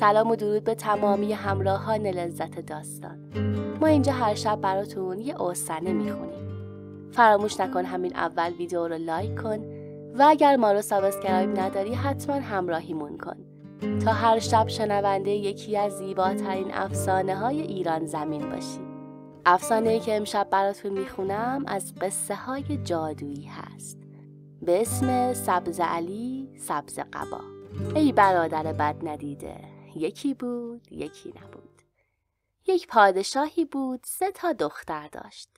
سلام و درود به تمامی همراهان لذت داستان ما اینجا هر شب براتون یه اوسنه میخونیم فراموش نکن همین اول ویدیو رو لایک کن و اگر ما رو سابسکرایب نداری حتما همراهیمون کن تا هر شب شنونده یکی از زیباترین افسانه های ایران زمین باشی افسانه ای که امشب براتون میخونم از قصه های جادویی هست به اسم سبز علی سبز قبا ای برادر بد ندیده یکی بود یکی نبود یک پادشاهی بود سه تا دختر داشت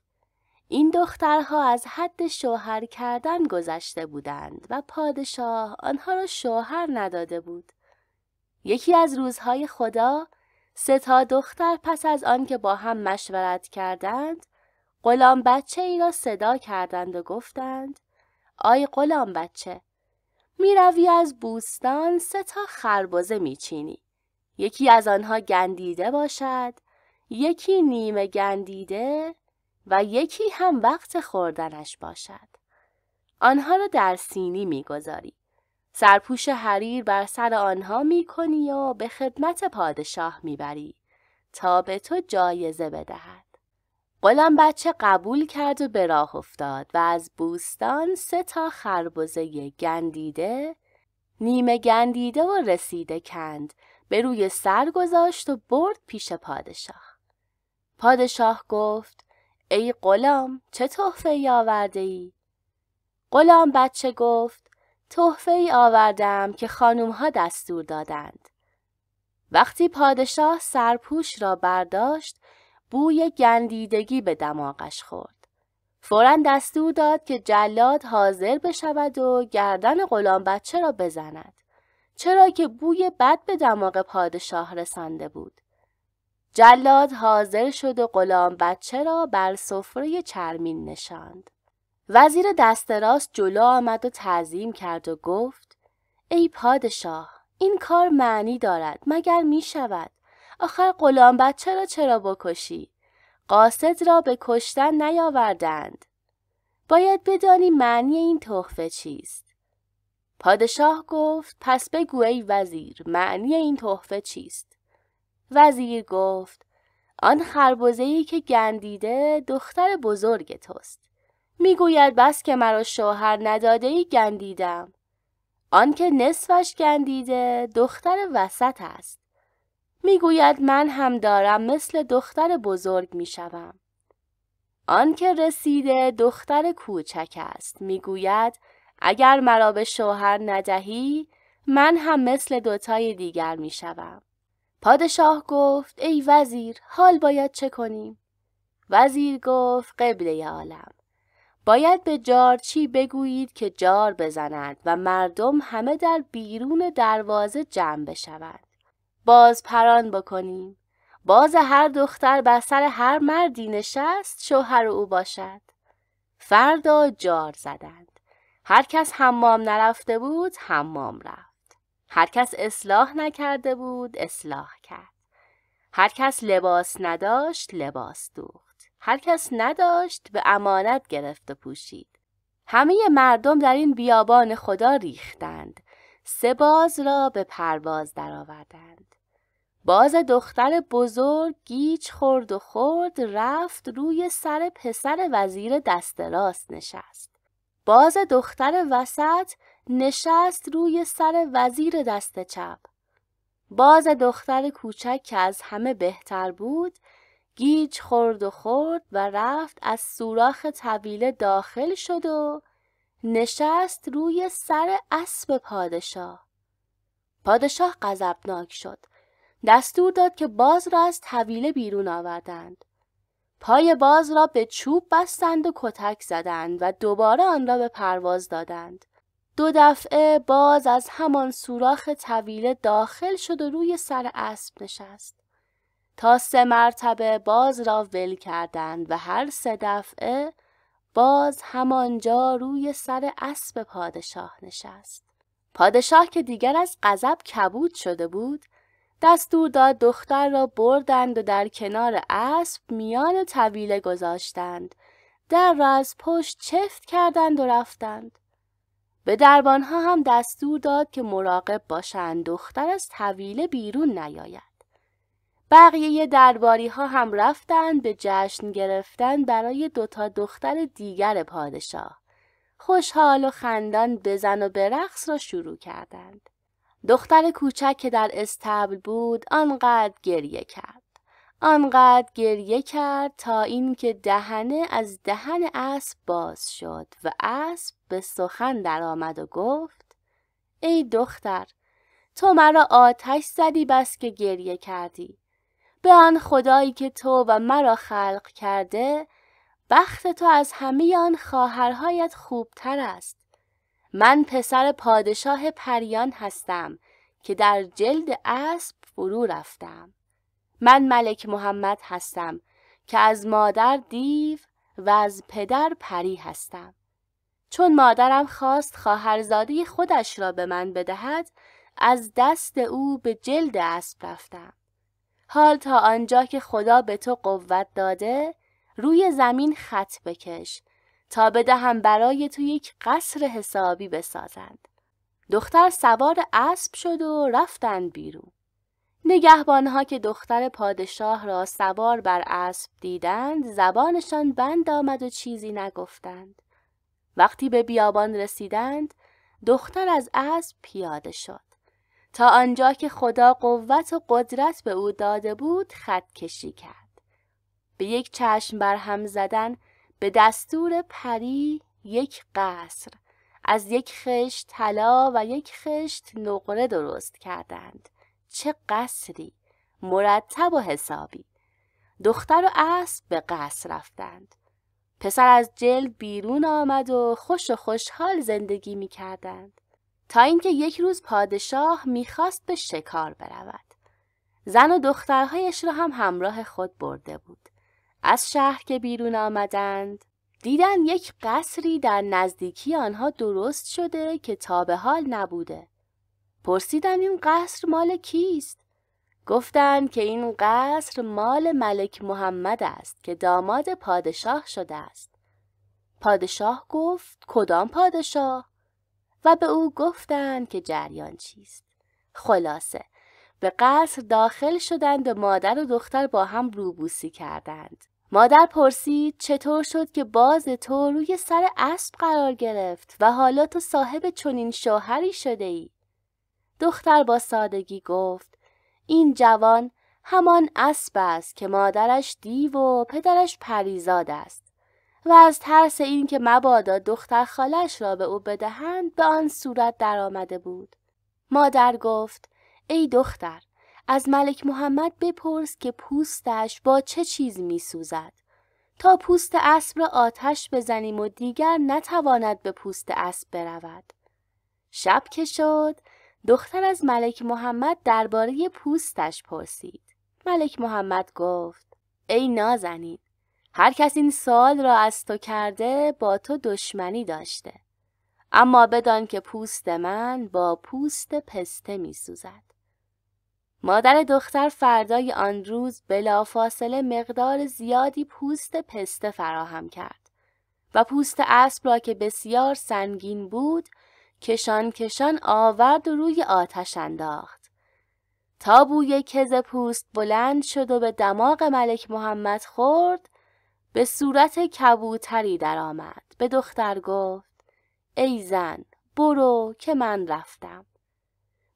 این دخترها از حد شوهر کردن گذشته بودند و پادشاه آنها را شوهر نداده بود یکی از روزهای خدا سه تا دختر پس از آنکه با هم مشورت کردند غلام بچه ای را صدا کردند و گفتند آی غلام بچه می روی از بوستان سه تا خربزه می چینی. یکی از آنها گندیده باشد یکی نیمه گندیده و یکی هم وقت خوردنش باشد آنها را در سینی میگذاری سرپوش حریر بر سر آنها میکنی و به خدمت پادشاه میبری تا به تو جایزه بدهد قلم بچه قبول کرد و به راه افتاد و از بوستان سه تا خربزه گندیده نیمه گندیده و رسیده کند به روی سر گذاشت و برد پیش پادشاه. پادشاه گفت ای غلام چه تحفه ای آورده ای؟ غلام بچه گفت تحفه ای آوردم که خانوم ها دستور دادند. وقتی پادشاه سرپوش را برداشت بوی گندیدگی به دماغش خورد. فورا دستور داد که جلاد حاضر بشود و گردن غلام بچه را بزند. چرا که بوی بد به دماغ پادشاه رسانده بود. جلاد حاضر شد و غلام بچه را بر سفره چرمین نشاند. وزیر دست راست جلو آمد و تعظیم کرد و گفت ای پادشاه این کار معنی دارد مگر می شود آخر غلام بچه را چرا بکشی؟ قاصد را به کشتن نیاوردند. باید بدانی معنی این تحفه چیست. پادشاه گفت پس بگو ای وزیر معنی این تحفه چیست؟ وزیر گفت آن خربوزهی که گندیده دختر بزرگ توست. میگوید بس که مرا شوهر نداده ای گندیدم. آن که نصفش گندیده دختر وسط است. میگوید من هم دارم مثل دختر بزرگ میشوم. آن که رسیده دختر کوچک است. میگوید اگر مرا به شوهر ندهی من هم مثل دوتای دیگر می شوم. پادشاه گفت ای وزیر حال باید چه کنیم؟ وزیر گفت قبله عالم. باید به جارچی بگویید که جار بزند و مردم همه در بیرون دروازه جمع بشوند. باز پران بکنیم. باز هر دختر بر سر هر مردی نشست شوهر او باشد. فردا جار زدند. هر کس حمام نرفته بود حمام رفت هر کس اصلاح نکرده بود اصلاح کرد هر کس لباس نداشت لباس دوخت هر کس نداشت به امانت گرفت و پوشید همه مردم در این بیابان خدا ریختند سه باز را به پرواز درآوردند باز دختر بزرگ گیج خورد و خورد رفت روی سر پسر وزیر دست راست نشست باز دختر وسط نشست روی سر وزیر دست چپ. باز دختر کوچک که از همه بهتر بود گیج خورد و خورد و رفت از سوراخ طویله داخل شد و نشست روی سر اسب پادشاه. پادشاه غضبناک شد. دستور داد که باز را از طویله بیرون آوردند. پای باز را به چوب بستند و کتک زدند و دوباره آن را به پرواز دادند. دو دفعه باز از همان سوراخ طویله داخل شد و روی سر اسب نشست. تا سه مرتبه باز را ول کردند و هر سه دفعه باز همانجا روی سر اسب پادشاه نشست. پادشاه که دیگر از غضب کبود شده بود دستور داد دختر را بردند و در کنار اسب میان طویله گذاشتند در را از پشت چفت کردند و رفتند به دربانها هم دستور داد که مراقب باشند دختر از طویله بیرون نیاید بقیه درباری ها هم رفتند به جشن گرفتن برای دوتا دختر دیگر پادشاه خوشحال و خندان بزن و برقص را شروع کردند دختر کوچک که در استبل بود آنقدر گریه کرد. آنقدر گریه کرد تا اینکه دهنه از دهن اسب باز شد و اسب به سخن درآمد و گفت ای دختر تو مرا آتش زدی بس که گریه کردی به آن خدایی که تو و مرا خلق کرده بخت تو از همه آن خواهرهایت خوبتر است من پسر پادشاه پریان هستم که در جلد اسب فرو رفتم. من ملک محمد هستم که از مادر دیو و از پدر پری هستم. چون مادرم خواست خواهرزاده خودش را به من بدهد از دست او به جلد اسب رفتم. حال تا آنجا که خدا به تو قوت داده روی زمین خط بکش تا بدهم برای تو یک قصر حسابی بسازند. دختر سوار اسب شد و رفتند بیرون. نگهبانها که دختر پادشاه را سوار بر اسب دیدند زبانشان بند آمد و چیزی نگفتند. وقتی به بیابان رسیدند دختر از اسب پیاده شد. تا آنجا که خدا قوت و قدرت به او داده بود خط کشی کرد. به یک چشم بر هم زدن به دستور پری یک قصر از یک خشت طلا و یک خشت نقره درست کردند چه قصری مرتب و حسابی دختر و اسب به قصر رفتند پسر از جلد بیرون آمد و خوش و خوشحال زندگی می کردند. تا اینکه یک روز پادشاه میخواست به شکار برود. زن و دخترهایش را هم همراه خود برده بود. از شهر که بیرون آمدند دیدن یک قصری در نزدیکی آنها درست شده که تا به حال نبوده. پرسیدن این قصر مال کیست؟ گفتند که این قصر مال ملک محمد است که داماد پادشاه شده است. پادشاه گفت کدام پادشاه؟ و به او گفتند که جریان چیست؟ خلاصه به قصر داخل شدند و مادر و دختر با هم روبوسی کردند. مادر پرسید چطور شد که باز تو روی سر اسب قرار گرفت و حالا تو صاحب چنین شوهری شده ای؟ دختر با سادگی گفت این جوان همان اسب است که مادرش دیو و پدرش پریزاد است و از ترس اینکه مبادا دختر خالش را به او بدهند به آن صورت درآمده بود مادر گفت ای دختر از ملک محمد بپرس که پوستش با چه چیز می سوزد تا پوست اسب را آتش بزنیم و دیگر نتواند به پوست اسب برود شب که شد دختر از ملک محمد درباره پوستش پرسید ملک محمد گفت ای نازنین هر کس این سال را از تو کرده با تو دشمنی داشته اما بدان که پوست من با پوست پسته می سوزد مادر دختر فردای آن روز بلافاصله مقدار زیادی پوست پسته فراهم کرد و پوست اسب را که بسیار سنگین بود کشان کشان آورد و روی آتش انداخت تا بوی کز پوست بلند شد و به دماغ ملک محمد خورد به صورت کبوتری درآمد به دختر گفت ای زن برو که من رفتم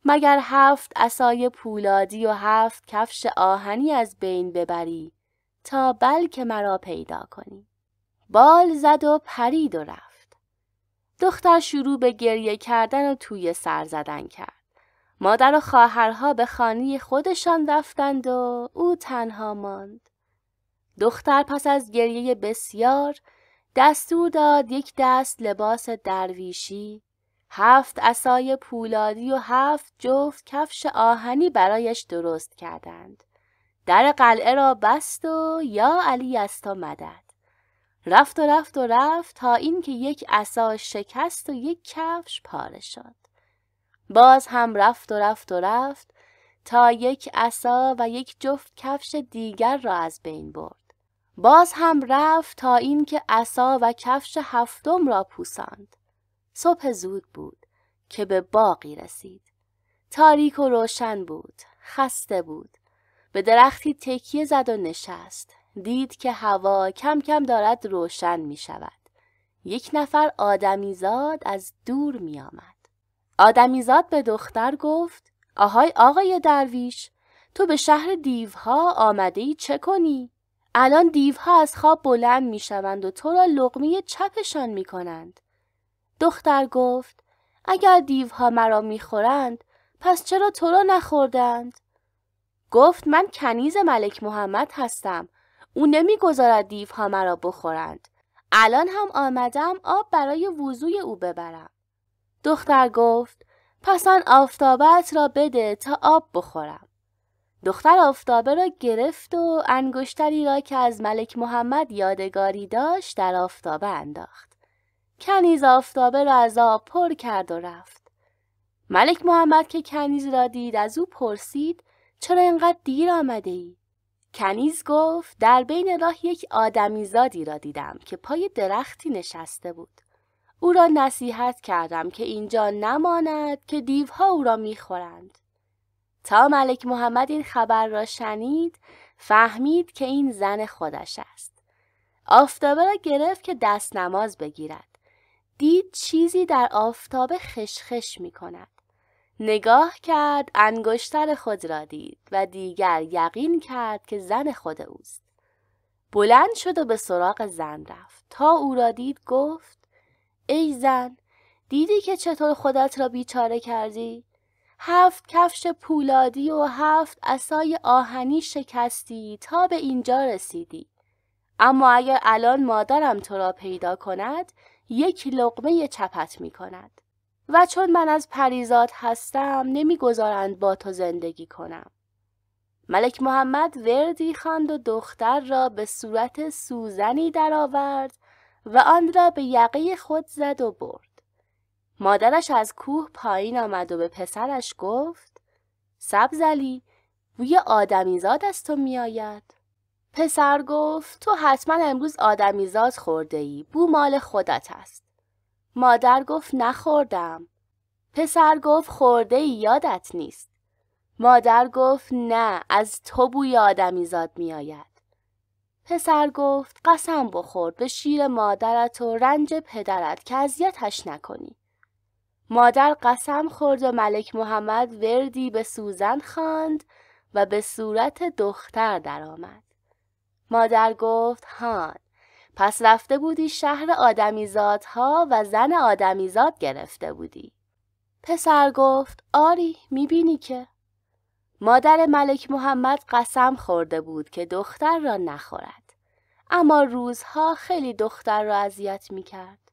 مگر هفت اسای پولادی و هفت کفش آهنی از بین ببری تا بلکه مرا پیدا کنی بال زد و پرید و رفت دختر شروع به گریه کردن و توی سر زدن کرد مادر و خواهرها به خانه خودشان رفتند و او تنها ماند دختر پس از گریه بسیار دستور داد یک دست لباس درویشی هفت اسای پولادی و هفت جفت کفش آهنی برایش درست کردند. در قلعه را بست و یا علی از تو مدد. رفت و رفت و رفت تا اینکه یک عصا شکست و یک کفش پاره شد. باز هم رفت و رفت و رفت تا یک عصا و یک جفت کفش دیگر را از بین برد. باز هم رفت تا اینکه عصا و کفش هفتم را پوساند. صبح زود بود که به باقی رسید. تاریک و روشن بود. خسته بود. به درختی تکیه زد و نشست. دید که هوا کم کم دارد روشن می شود. یک نفر آدمیزاد از دور می آمد. آدمیزاد به دختر گفت آهای آقای درویش تو به شهر دیوها آمده ای چه کنی؟ الان دیوها از خواب بلند می شوند و تو را لقمه چپشان می کنند. دختر گفت اگر دیوها مرا میخورند پس چرا تو را نخوردند؟ گفت من کنیز ملک محمد هستم او نمیگذارد دیوها مرا بخورند الان هم آمدم آب برای وضوی او ببرم دختر گفت پس آن آفتابت را بده تا آب بخورم دختر آفتابه را گرفت و انگشتری را که از ملک محمد یادگاری داشت در آفتابه انداخت کنیز آفتابه را از آب پر کرد و رفت. ملک محمد که کنیز را دید از او پرسید چرا اینقدر دیر آمده ای؟ کنیز گفت در بین راه یک آدمیزادی را دیدم که پای درختی نشسته بود. او را نصیحت کردم که اینجا نماند که دیوها او را میخورند. تا ملک محمد این خبر را شنید فهمید که این زن خودش است. آفتابه را گرفت که دست نماز بگیرد. دید چیزی در آفتاب خشخش می کند. نگاه کرد انگشتر خود را دید و دیگر یقین کرد که زن خود اوست. بلند شد و به سراغ زن رفت. تا او را دید گفت ای زن دیدی که چطور خودت را بیچاره کردی؟ هفت کفش پولادی و هفت اسای آهنی شکستی تا به اینجا رسیدی. اما اگر الان مادرم تو را پیدا کند یک لقمه چپت می کند. و چون من از پریزاد هستم نمیگذارند با تو زندگی کنم. ملک محمد وردی خواند و دختر را به صورت سوزنی درآورد و آن را به یقه خود زد و برد. مادرش از کوه پایین آمد و به پسرش گفت سبزلی بوی آدمیزاد از تو میآید. پسر گفت تو حتما امروز آدمیزاد خورده ای. بو مال خودت است. مادر گفت نخوردم. پسر گفت خورده ای یادت نیست. مادر گفت نه از تو بوی آدمیزاد میآید. پسر گفت قسم بخور به شیر مادرت و رنج پدرت که اذیتش نکنی. مادر قسم خورد و ملک محمد وردی به سوزن خواند و به صورت دختر درآمد. مادر گفت هان پس رفته بودی شهر آدمیزادها و زن آدمیزاد گرفته بودی پسر گفت آری میبینی که مادر ملک محمد قسم خورده بود که دختر را نخورد اما روزها خیلی دختر را اذیت میکرد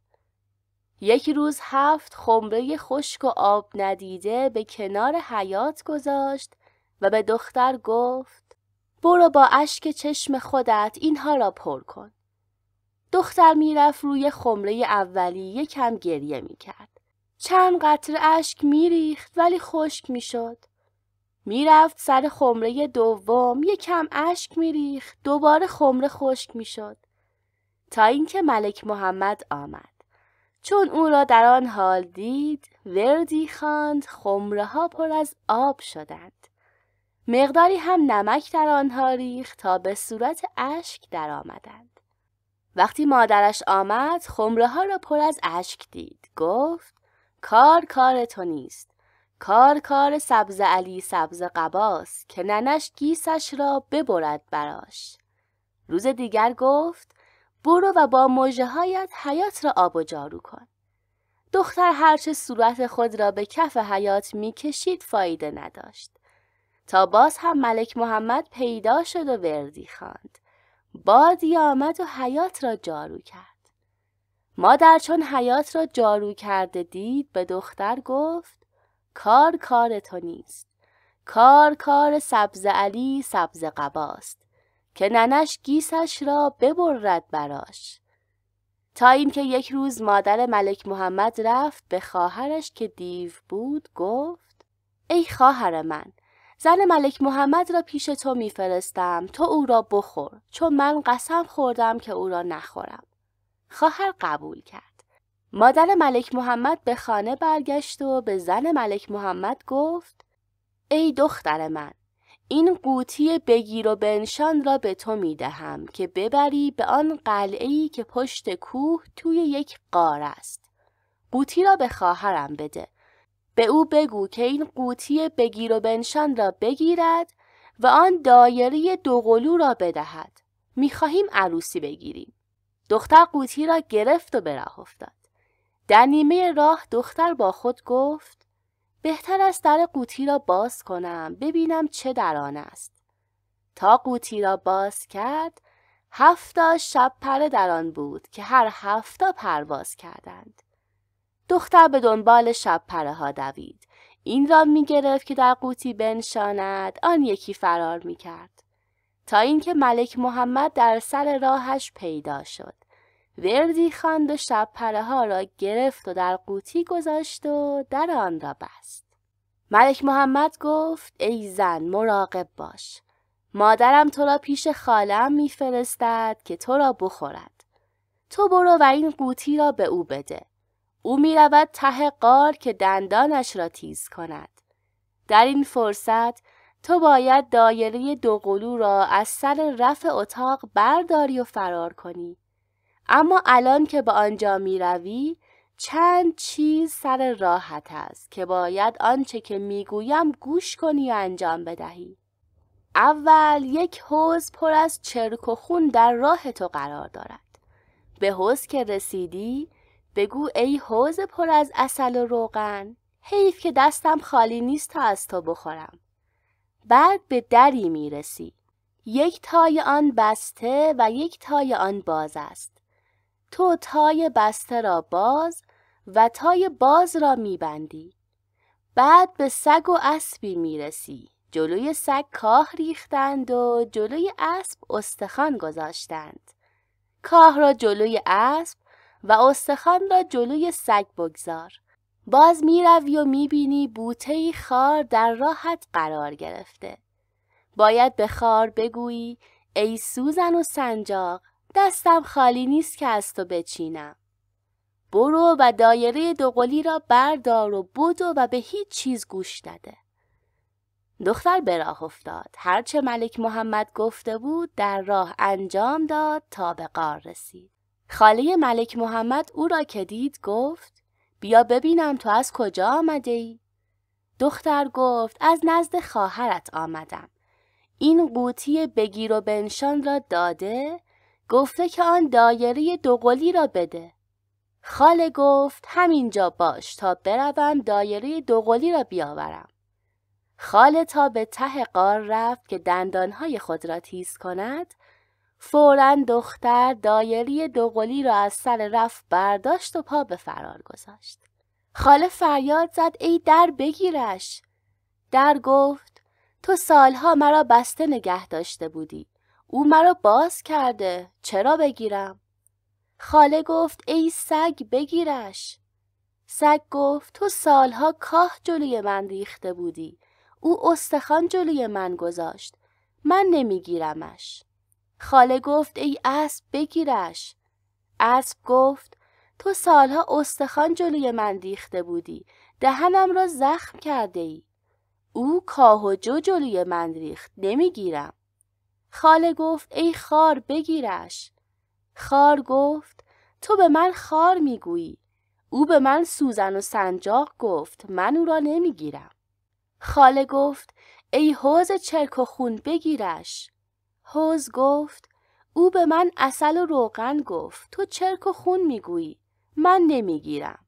یک روز هفت خمره خشک و آب ندیده به کنار حیات گذاشت و به دختر گفت برو با اشک چشم خودت اینها را پر کن. دختر میرفت روی خمره اولی یکم گریه میکرد. چند قطر اشک میریخت ولی خشک میشد. میرفت سر خمره دوم یکم اشک میریخت دوباره خمره خشک میشد. تا اینکه ملک محمد آمد. چون او را در آن حال دید وردی خواند خمره ها پر از آب شدند. مقداری هم نمک در آنها ریخت تا به صورت اشک آمدند. وقتی مادرش آمد خمره ها را پر از اشک دید. گفت کار کار تو نیست. کار کار سبز علی سبز قباس که ننش گیسش را ببرد براش. روز دیگر گفت برو و با موجه هایت حیات را آب و جارو کن. دختر هرچه صورت خود را به کف حیات کشید فایده نداشت. تا باز هم ملک محمد پیدا شد و وردی خواند بادی آمد و حیات را جارو کرد مادر چون حیات را جارو کرده دید به دختر گفت کار کار تو نیست کار کار سبز علی سبز قباست که ننش گیسش را ببرد براش تا اینکه یک روز مادر ملک محمد رفت به خواهرش که دیو بود گفت ای خواهر من زن ملک محمد را پیش تو میفرستم تو او را بخور چون من قسم خوردم که او را نخورم خواهر قبول کرد مادر ملک محمد به خانه برگشت و به زن ملک محمد گفت ای دختر من این قوطی بگیر و بنشان را به تو می دهم که ببری به آن قلعه که پشت کوه توی یک قار است. قوطی را به خواهرم بده به او بگو که این قوطی بگیر و بنشان را بگیرد و آن دایره دوقلو را بدهد. میخواهیم عروسی بگیریم. دختر قوطی را گرفت و به راه افتاد. در نیمه راه دختر با خود گفت بهتر است در قوطی را باز کنم ببینم چه در آن است. تا قوطی را باز کرد هفتا شب پره در آن بود که هر هفتا پرواز کردند. دختر به دنبال شب پره ها دوید. این را می گرفت که در قوطی بنشاند آن یکی فرار می کرد. تا اینکه ملک محمد در سر راهش پیدا شد. وردی خواند و شب پره ها را گرفت و در قوطی گذاشت و در آن را بست. ملک محمد گفت ای زن مراقب باش. مادرم تو را پیش خالم میفرستد که تو را بخورد. تو برو و این قوطی را به او بده. او می رود ته قار که دندانش را تیز کند. در این فرصت تو باید دایره دوقلو را از سر رف اتاق برداری و فرار کنی. اما الان که به آنجا می روی، چند چیز سر راحت است که باید آنچه که میگویم گوش کنی و انجام بدهی. اول یک حوز پر از چرک و خون در راه تو قرار دارد. به حوز که رسیدی بگو ای حوز پر از اصل و روغن حیف که دستم خالی نیست تا از تو بخورم بعد به دری میرسی یک تای آن بسته و یک تای آن باز است تو تای بسته را باز و تای باز را میبندی بعد به سگ و اسبی میرسی جلوی سگ کاه ریختند و جلوی اسب استخوان گذاشتند کاه را جلوی اسب و استخوان را جلوی سگ بگذار باز روی و میبینی بوته خار در راحت قرار گرفته باید به خار بگویی ای سوزن و سنجاق دستم خالی نیست که از تو بچینم برو و دایره دوقلی را بردار و بدو و به هیچ چیز گوش نده دختر به راه افتاد هرچه ملک محمد گفته بود در راه انجام داد تا به قار رسید خاله ملک محمد او را که دید گفت بیا ببینم تو از کجا آمده ای؟ دختر گفت از نزد خواهرت آمدم. این قوطی بگیر و بنشان را داده گفته که آن دایره دوقلی را بده. خاله گفت همینجا باش تا بروم دایره دوقلی را بیاورم. خاله تا به ته قار رفت که دندانهای خود را تیز کند فورا دختر دایری دوقلی را از سر رف برداشت و پا به فرار گذاشت. خاله فریاد زد ای در بگیرش. در گفت تو سالها مرا بسته نگه داشته بودی. او مرا باز کرده. چرا بگیرم؟ خاله گفت ای سگ بگیرش. سگ گفت تو سالها کاه جلوی من ریخته بودی. او استخوان جلوی من گذاشت. من نمیگیرمش. خاله گفت ای اسب بگیرش اسب گفت تو سالها استخوان جلوی من دیخته بودی دهنم را زخم کرده ای او کاه و جو جلوی من ریخت نمیگیرم خاله گفت ای خار بگیرش خار گفت تو به من خار میگویی او به من سوزن و سنجاق گفت من او را نمیگیرم خاله گفت ای حوز چرک و خون بگیرش حوز گفت او به من اصل و روغن گفت تو چرک و خون میگویی من نمیگیرم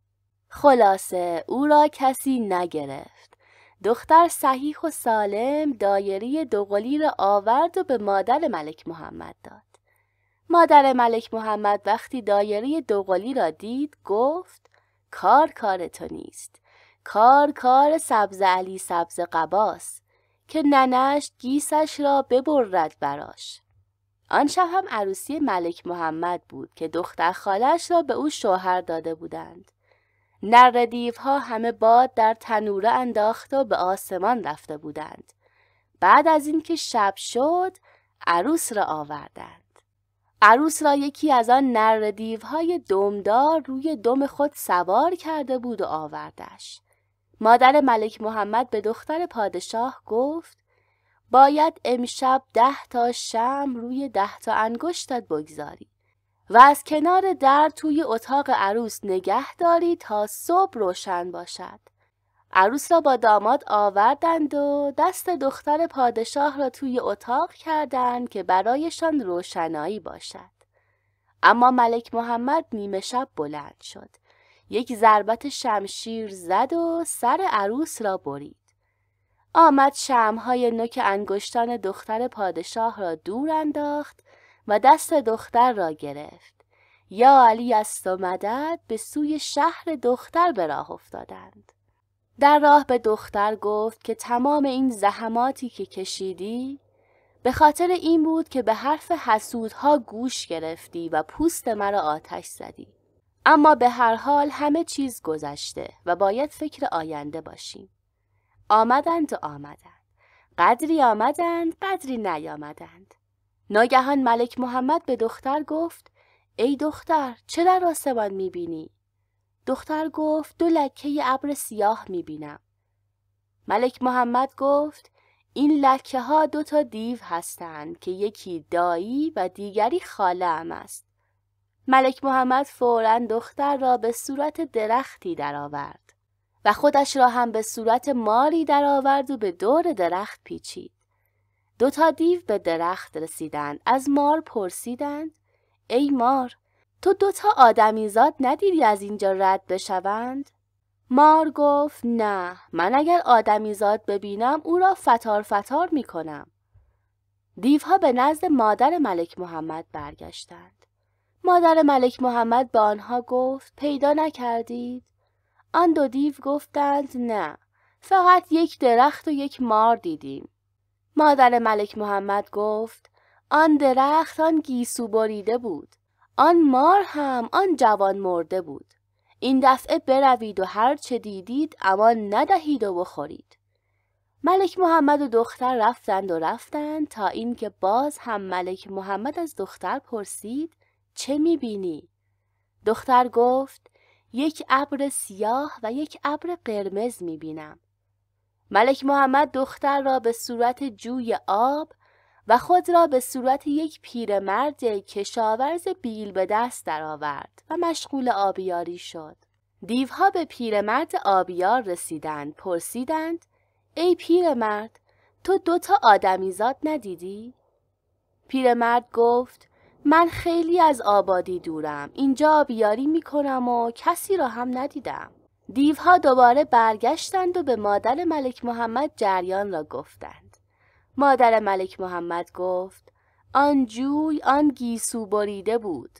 خلاصه او را کسی نگرفت دختر صحیح و سالم دایری دوقلی را آورد و به مادر ملک محمد داد مادر ملک محمد وقتی دایری دوقلی را دید گفت کار کار تو نیست کار کار سبز علی سبز قباس که ننش گیسش را ببرد براش آن شب هم عروسی ملک محمد بود که دختر خالش را به او شوهر داده بودند نر ها همه باد در تنوره انداخت و به آسمان رفته بودند بعد از اینکه شب شد عروس را آوردند عروس را یکی از آن نر دیوهای دمدار روی دم خود سوار کرده بود و آوردش مادر ملک محمد به دختر پادشاه گفت باید امشب ده تا شم روی ده تا انگشتت بگذاری و از کنار در توی اتاق عروس نگه داری تا صبح روشن باشد. عروس را با داماد آوردند و دست دختر پادشاه را توی اتاق کردند که برایشان روشنایی باشد. اما ملک محمد نیمه شب بلند شد. یک ضربت شمشیر زد و سر عروس را برید. آمد شمهای نوک انگشتان دختر پادشاه را دور انداخت و دست دختر را گرفت. یا علی از و مدد به سوی شهر دختر به راه افتادند. در راه به دختر گفت که تمام این زحماتی که کشیدی به خاطر این بود که به حرف حسودها گوش گرفتی و پوست مرا آتش زدی. اما به هر حال همه چیز گذشته و باید فکر آینده باشیم. آمدند و آمدند. قدری آمدند، قدری نیامدند. ناگهان ملک محمد به دختر گفت ای دختر چه در آسمان میبینی؟ دختر گفت دو لکه ابر سیاه میبینم. ملک محمد گفت این لکه ها دو تا دیو هستند که یکی دایی و دیگری خاله است. ملک محمد فورا دختر را به صورت درختی درآورد و خودش را هم به صورت ماری درآورد و به دور درخت پیچید. دو تا دیو به درخت رسیدند از مار پرسیدند ای مار تو دوتا آدمیزاد ندیدی از اینجا رد بشوند؟ مار گفت نه من اگر آدمیزاد ببینم او را فتار فتار می کنم. دیوها به نزد مادر ملک محمد برگشتند. مادر ملک محمد به آنها گفت پیدا نکردید؟ آن دو دیو گفتند نه فقط یک درخت و یک مار دیدیم. مادر ملک محمد گفت آن درخت آن گیسو بریده بود. آن مار هم آن جوان مرده بود. این دفعه بروید و هر چه دیدید اما ندهید و بخورید. ملک محمد و دختر رفتند و رفتند تا اینکه باز هم ملک محمد از دختر پرسید چه میبینی؟ دختر گفت یک ابر سیاه و یک ابر قرمز میبینم. ملک محمد دختر را به صورت جوی آب و خود را به صورت یک پیرمرد کشاورز بیل به دست درآورد و مشغول آبیاری شد. دیوها به پیرمرد آبیار رسیدند پرسیدند ای مرد تو دوتا آدمیزاد ندیدی؟ پیرمرد گفت من خیلی از آبادی دورم اینجا بیاری میکنم و کسی را هم ندیدم دیوها دوباره برگشتند و به مادر ملک محمد جریان را گفتند مادر ملک محمد گفت آن جوی آن گیسو بریده بود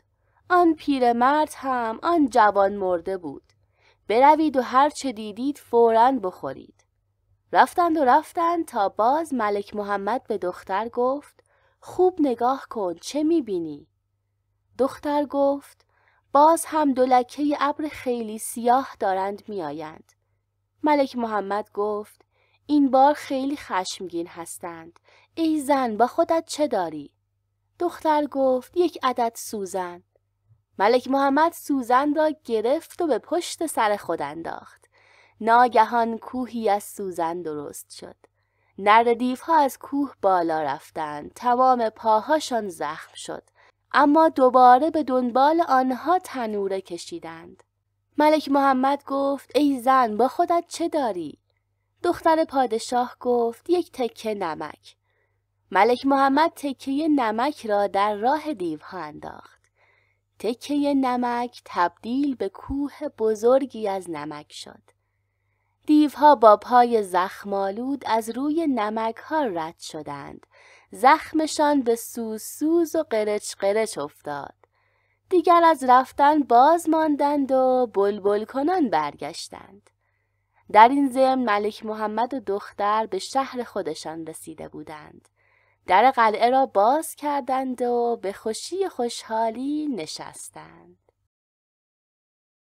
آن پیرمرد هم آن جوان مرده بود بروید و هر چه دیدید فورا بخورید رفتند و رفتند تا باز ملک محمد به دختر گفت خوب نگاه کن چه میبینی؟ دختر گفت باز هم دلکه ابر خیلی سیاه دارند میآیند. ملک محمد گفت این بار خیلی خشمگین هستند. ای زن با خودت چه داری؟ دختر گفت یک عدد سوزن. ملک محمد سوزن را گرفت و به پشت سر خود انداخت. ناگهان کوهی از سوزن درست شد. نرد دیوها از کوه بالا رفتند تمام پاهاشان زخم شد اما دوباره به دنبال آنها تنوره کشیدند ملک محمد گفت ای زن با خودت چه داری دختر پادشاه گفت یک تکه نمک ملک محمد تکه نمک را در راه دیوها انداخت تکه نمک تبدیل به کوه بزرگی از نمک شد دیوها با پای زخمالود از روی نمک ها رد شدند. زخمشان به سوز سوز و قرچ قرچ افتاد. دیگر از رفتن باز ماندند و بلبل کنان برگشتند. در این ضمن ملک محمد و دختر به شهر خودشان رسیده بودند. در قلعه را باز کردند و به خوشی خوشحالی نشستند.